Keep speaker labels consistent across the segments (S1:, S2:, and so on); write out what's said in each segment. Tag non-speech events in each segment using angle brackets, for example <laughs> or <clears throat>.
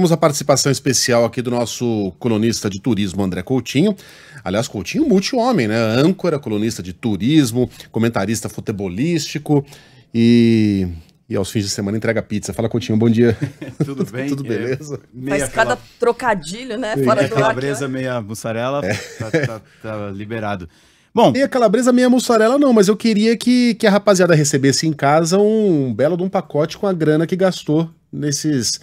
S1: Temos a participação especial aqui do nosso colunista de turismo, André Coutinho. Aliás, Coutinho multi-homem, né? Âncora, colunista de turismo, comentarista futebolístico e e aos fins de semana entrega pizza. Fala, Coutinho, bom dia. <laughs> Tudo bem? <laughs> Tudo é, beleza?
S2: É, Mas cada trocadilho, né? Meia Fora calabresa, ar, né? meia mussarela, é. tá, tá,
S1: tá, liberado. Bom, meia calabresa, meia mussarela não, mas eu queria que, que a rapaziada recebesse em casa um belo de um pacote com a grana que gastou nesses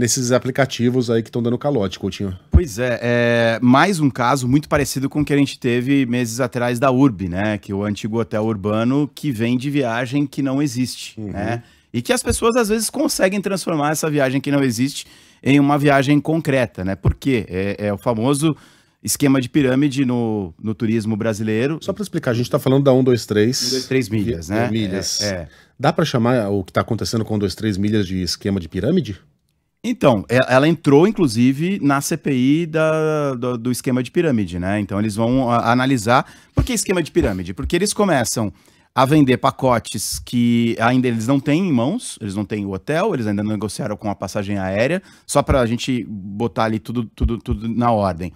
S1: nesses aplicativos aí que estão dando calote, Coutinho.
S2: Pois é, é, mais um caso muito parecido com o que a gente teve meses atrás da URB, né? Que é o antigo hotel urbano que vem de viagem que não existe, uhum. né? E que as pessoas às vezes conseguem transformar essa viagem que não existe em uma viagem concreta, né? Porque é, é o famoso esquema de pirâmide no,
S1: no turismo brasileiro. Só para explicar, a gente está falando da 123. 123 milhas, né? Milhas. É, é. Dá para chamar o que está acontecendo com 123 milhas de esquema de pirâmide? Então, é,
S2: ela entrou, inclusive, na CPI da, do, do, esquema de pirâmide, né? Então, eles vão analisar. Por que esquema de pirâmide? Porque eles começam a vender pacotes que ainda eles não têm em mãos, eles não têm o hotel, eles ainda não negociaram com a passagem aérea, só para a gente botar ali tudo, tudo, tudo na ordem.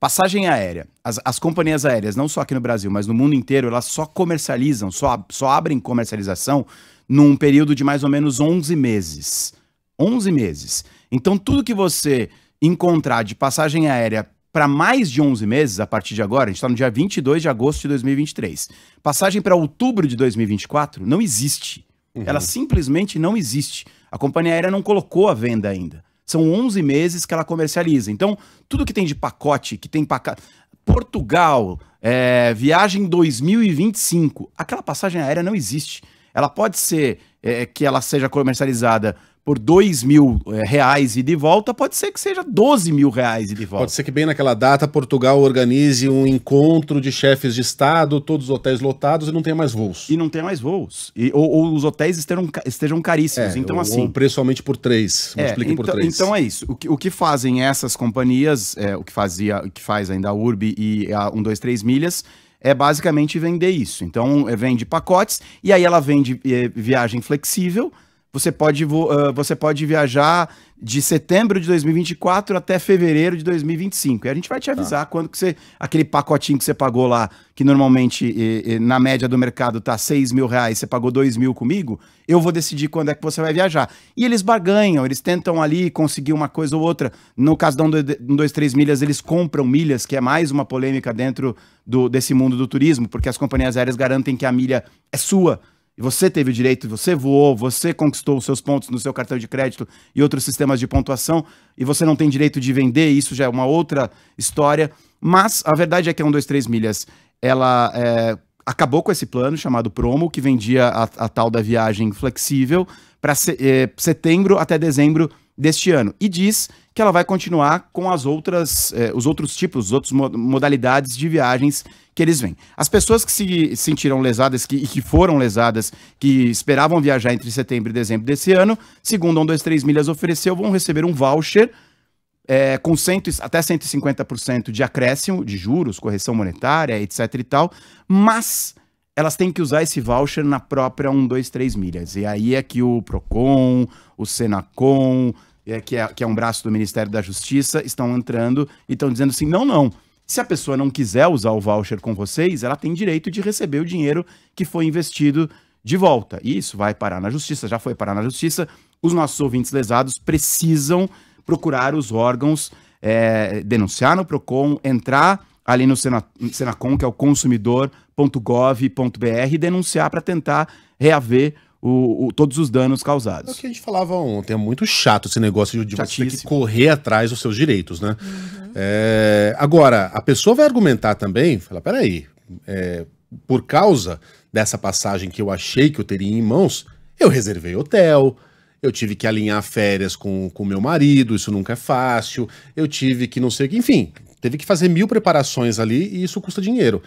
S2: Passagem aérea. As, as companhias aéreas, não só aqui no Brasil, mas no mundo inteiro, elas só comercializam, só, só abrem comercialização num período de mais ou menos 11 meses. 11 meses. Então, tudo que você encontrar de passagem aérea para mais de 11 meses, a partir de agora, a gente está no dia 22 de agosto de 2023. Passagem para outubro de 2024 não existe. Uhum. Ela simplesmente não existe. A companhia aérea não colocou a venda ainda. São 11 meses que ela comercializa. Então, tudo que tem de pacote, que tem pacote. Portugal, é, viagem 2025, aquela passagem aérea não existe. Ela pode ser é, que ela seja comercializada por 2 mil eh, reais e de volta,
S1: pode ser que seja 12 mil reais e de volta. Pode ser que bem naquela data Portugal organize um encontro de chefes de Estado, todos os hotéis lotados e não tenha mais voos. E não tenha mais voos. E, ou, ou, os hotéis estejam, estejam caríssimos. É, então, ou, assim. Ou preço somente por três. É, então, por três. Então é
S2: isso. O que, o que fazem essas companhias, é, o que fazia, o que faz ainda a URB e a 3 milhas é basicamente vender isso. Então, é, vende pacotes e aí ela vende é, viagem flexível você pode, uh, você pode viajar de setembro de 2024 até fevereiro de 2025. E a gente vai te tá. avisar tá. quando que você. Aquele pacotinho que você pagou lá, que normalmente na média do mercado tá 6 mil reais, você pagou 2 mil comigo, eu vou decidir quando é que você vai viajar. E eles barganham, eles tentam ali conseguir uma coisa ou outra. No caso da 1, 2, 3 milhas, eles compram milhas, que é mais uma polêmica dentro do, desse mundo do turismo, porque as companhias aéreas garantem que a milha é sua e você teve o direito, você voou, você conquistou os seus pontos no seu cartão de crédito e outros sistemas de pontuação, e você não tem direito de vender, isso já é uma outra história. Mas a verdade é que a 123 Milhas, ela é, acabou com esse plano chamado promo, que vendia a, a tal da viagem flexível para se, é, setembro até dezembro deste ano e diz que ela vai continuar com as outras, eh, os outros tipos, os outros modalidades de viagens que eles vêm. As pessoas que se sentiram lesadas que, e que foram lesadas, que esperavam viajar entre setembro e dezembro desse ano, segundo a 123 Milhas ofereceu, vão receber um voucher eh, com cento, até 150% de acréscimo de juros, correção monetária, etc e tal, mas elas têm que usar esse voucher na própria 123 milhas. E aí é que o Procon, o Senacon é, que, é, que é um braço do Ministério da Justiça, estão entrando e estão dizendo assim: não, não. Se a pessoa não quiser usar o voucher com vocês, ela tem direito de receber o dinheiro que foi investido de volta. E isso vai parar na justiça, já foi parar na justiça. Os nossos ouvintes lesados precisam procurar os órgãos, é, denunciar no PROCON, entrar ali no Senacom, que é o consumidor.gov.br, e denunciar para tentar reaver
S1: o, o, todos os danos causados. É o que a gente falava ontem, é muito chato esse negócio de você ter que correr atrás dos seus direitos, né? Uhum. É, agora, a pessoa vai argumentar também, fala peraí, é, por causa dessa passagem que eu achei que eu teria em mãos, eu reservei hotel, eu tive que alinhar férias com o meu marido, isso nunca é fácil, eu tive que não sei o que, enfim, teve que fazer mil preparações ali e isso custa dinheiro.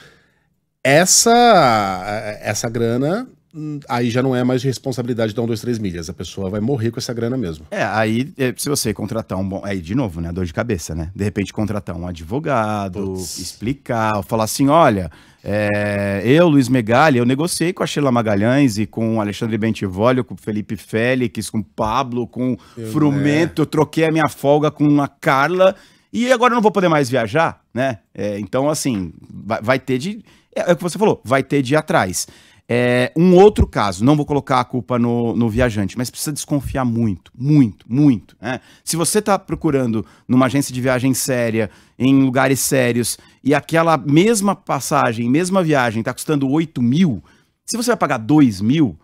S1: Essa, essa grana Hum, aí já não é mais responsabilidade da 1, 2, 3 milhas. A pessoa vai morrer com essa grana mesmo. É, aí é, se você contratar um
S2: bom. Aí, de novo, né? Dor de cabeça, né? De repente, contratar um advogado, Puts. explicar, falar assim: olha, é, eu, Luiz Megali, eu negociei com a Sheila Magalhães e com o Alexandre Bentivolio, com o Felipe Félix, com o Pablo, com o é. Frumento, troquei a minha folga com a Carla. E agora eu não vou poder mais viajar, né? É, então, assim, vai, vai ter de. É, é o que você falou, vai ter de ir atrás. É, um outro caso, não vou colocar a culpa no, no viajante, mas precisa desconfiar muito, muito, muito. Né? Se você está procurando numa agência de viagem séria, em lugares sérios, e aquela mesma passagem, mesma viagem está custando 8 mil, se você vai pagar 2 mil,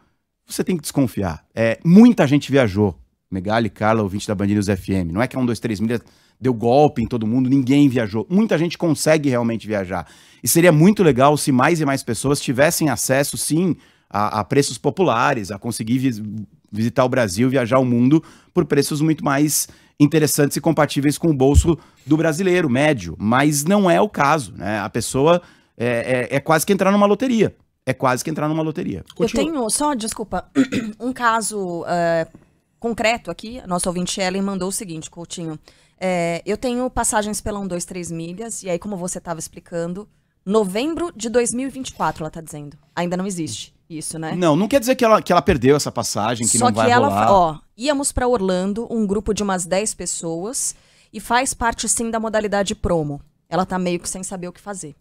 S2: você tem que desconfiar. É, muita gente viajou Megali, Carla, ouvinte da Band FM. Não é que é um, dois, três milhas deu golpe em todo mundo, ninguém viajou. Muita gente consegue realmente viajar. E seria muito legal se mais e mais pessoas tivessem acesso, sim, a, a preços populares, a conseguir vis visitar o Brasil, viajar o mundo por preços muito mais interessantes e compatíveis com o bolso do brasileiro médio. Mas não é o caso, né? A pessoa é, é, é quase que entrar numa loteria. É quase que entrar numa loteria. Continua. Eu
S1: tenho só, desculpa,
S2: <clears throat> um caso. Uh concreto aqui, nosso ouvinte Ellen mandou o seguinte, Coutinho. É, eu tenho passagens pela 1, 2, 3 milhas, e aí, como você estava explicando, novembro de 2024, ela está dizendo. Ainda não existe isso, né? Não, não quer dizer que ela, que ela perdeu essa passagem, que Só não que vai ela, rolar. Ó, íamos para Orlando, um grupo de umas 10 pessoas, e faz parte, sim, da modalidade promo. Ela está meio que sem saber o que fazer.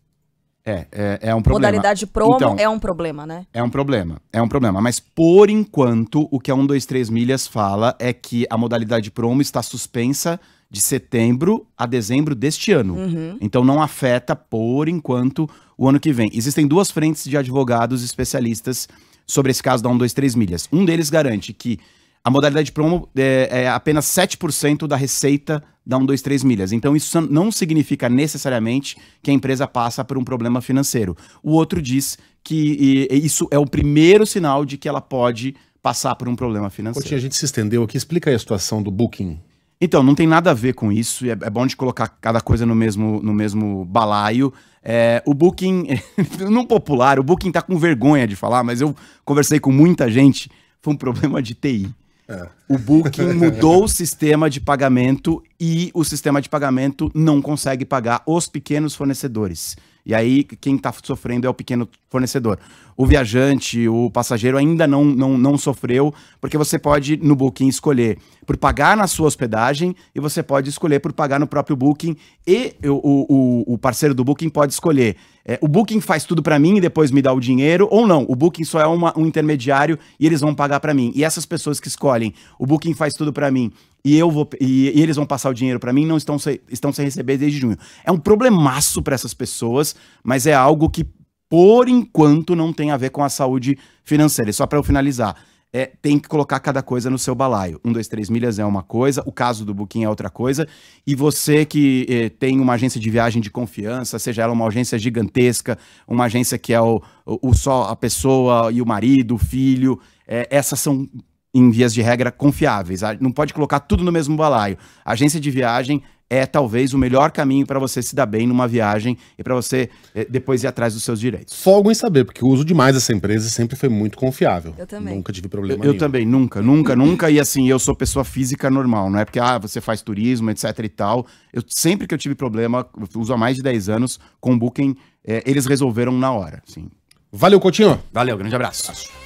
S2: É, é, é um problema. Modalidade promo então, é um
S1: problema, né?
S2: É um problema, é um problema. Mas por enquanto, o que a 123 Milhas fala é que a modalidade promo está suspensa de setembro a dezembro deste ano. Uhum. Então não afeta, por enquanto, o ano que vem. Existem duas frentes de advogados especialistas sobre esse caso da 123 Milhas. Um deles garante que a modalidade promo é, é apenas 7% da receita da 3 milhas. Então, isso não significa necessariamente que a empresa passa por um problema financeiro. O outro diz que e, isso é o primeiro sinal de que ela pode passar por um problema financeiro. Coutinho, a gente se estendeu aqui. Explica aí a situação do Booking. Então, não tem nada a ver com isso, é, é bom de colocar cada coisa no mesmo, no mesmo balaio. É, o Booking, <laughs> não popular, o Booking está com vergonha de falar, mas eu conversei com muita gente, foi um problema de TI.
S1: É. O Booking <laughs> mudou
S2: o sistema de pagamento e o sistema de pagamento não consegue pagar os pequenos fornecedores. E aí quem está sofrendo é o pequeno fornecedor. O viajante, o passageiro ainda não, não, não sofreu, porque você pode no Booking escolher por pagar na sua hospedagem e você pode escolher por pagar no próprio Booking e o, o, o parceiro do Booking pode escolher. É, o Booking faz tudo para mim e depois me dá o dinheiro ou não. O Booking só é uma, um intermediário e eles vão pagar para mim. E essas pessoas que escolhem o Booking faz tudo para mim e eu vou e, e eles vão passar o dinheiro para mim, não estão sem, estão sem receber desde junho. É um problemaço para essas pessoas, mas é algo que por enquanto não tem a ver com a saúde financeira. E só para eu finalizar, é, tem que colocar cada coisa no seu balaio. Um, dois, três milhas é uma coisa, o caso do Booking é outra coisa. E você que eh, tem uma agência de viagem de confiança, seja ela uma agência gigantesca, uma agência que é o, o, o só a pessoa e o marido, o filho, é, essas são em vias de regra, confiáveis. Não pode colocar tudo no mesmo balaio. A agência de viagem é talvez o melhor caminho para você se dar bem numa viagem e para você eh, depois ir atrás dos seus direitos.
S1: Folgo em saber, porque o uso demais essa empresa sempre foi muito confiável. Eu também. Nunca tive
S2: problema Eu, eu também, nunca, nunca, nunca. E assim, eu sou pessoa física normal, não é porque ah, você faz turismo, etc e tal. Eu sempre que eu tive problema, eu uso há mais de 10 anos, com o Booking, eh, eles resolveram na hora, sim. Valeu, Coutinho. Valeu, grande abraço. abraço.